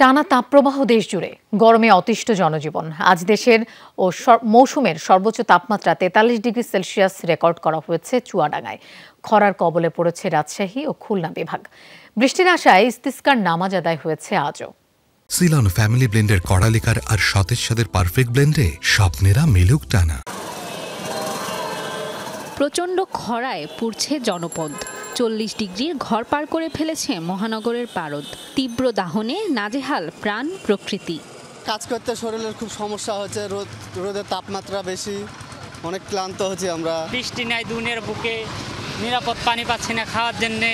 টানা তাপপ্রবাহ দেশ জুড়ে গরমে অতিষ্ঠ জনজীবন আজ দেশের ও মৌসুমের সর্বোচ্চ তাপমাত্রা তেতাল্লিশ ডিগ্রি সেলসিয়াস রেকর্ড করা হয়েছে চুয়াডাঙ্গায় খরার কবলে পড়েছে রাজশাহী ও খুলনা বিভাগ বৃষ্টির আশায় ইস্তিস্কার নামাজ আদায় হয়েছে আজও সিলন ফ্যামিলি ব্লেন্ডের কড়ালিকার আর সতেজ সাদের পারফেক্ট ব্লেন্ডে স্বপ্নেরা মেলুক টানা প্রচণ্ড খরায় পুড়ছে জনপদ চল্লিশ ডিগ্রির ঘর পার করে ফেলেছে মহানগরের পারদ তীব্র দাহনে নাজেহাল প্রাণ প্রকৃতি কাজ করতে শরীরের খুব সমস্যা হচ্ছে রোদ রোদের তাপমাত্রা বেশি অনেক ক্লান্ত হচ্ছে আমরা বৃষ্টি নাই দুনের বুকে নিরাপদ পানি পাচ্ছি না খাওয়ার জন্যে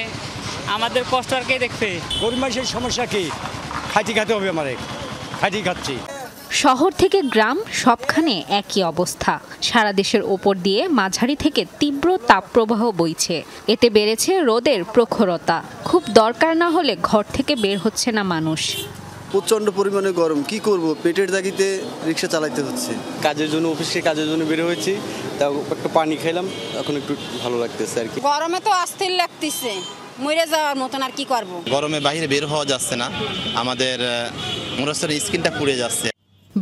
আমাদের কষ্ট আর কে দেখবে গরিব মানুষের সমস্যা কি খাঁটি খাতে হবে আমার খাঁটি খাচ্ছি শহর থেকে গ্রাম সবখানে একই অবস্থা সারা দেশের ওপর দিয়ে মাঝারি থেকে তীব্র তাপপ্রবাহ বইছে এতে বেড়েছে রোদের প্রখরতা খুব দরকার না হলে ঘর থেকে বের হচ্ছে না মানুষ প্রচণ্ড পরিমাণে গরম কি করব পেটের দাগিতে রিক্সা চালাইতে হচ্ছে কাজের জন্য অফিসে কাজের জন্য বের হয়েছি তাও একটু পানি খেলাম এখন একটু ভালো লাগতেছে আর কি গরমে তো অস্থির লাগতেছে মরে যাওয়ার মতন আর কি করব গরমে বাইরে বের হওয়া যাচ্ছে না আমাদের মুরসের স্কিনটা পুড়ে যাচ্ছে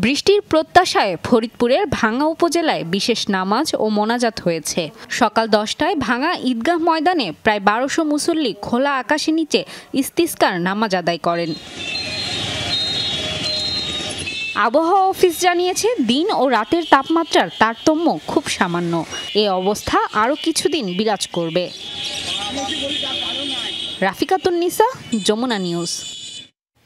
বৃষ্টির প্রত্যাশায় ফরিদপুরের ভাঙা উপজেলায় বিশেষ নামাজ ও মোনাজাত হয়েছে সকাল দশটায় ভাঙা ঈদগাহ ময়দানে প্রায় বারোশো মুসল্লি খোলা আকাশের নিচে ইস্তিস্কার নামাজ আদায় করেন আবহাওয়া অফিস জানিয়েছে দিন ও রাতের তাপমাত্রার তারতম্য খুব সামান্য এ অবস্থা আরও কিছুদিন বিরাজ করবে রাফিকাতুন্নিসা যমুনা নিউজ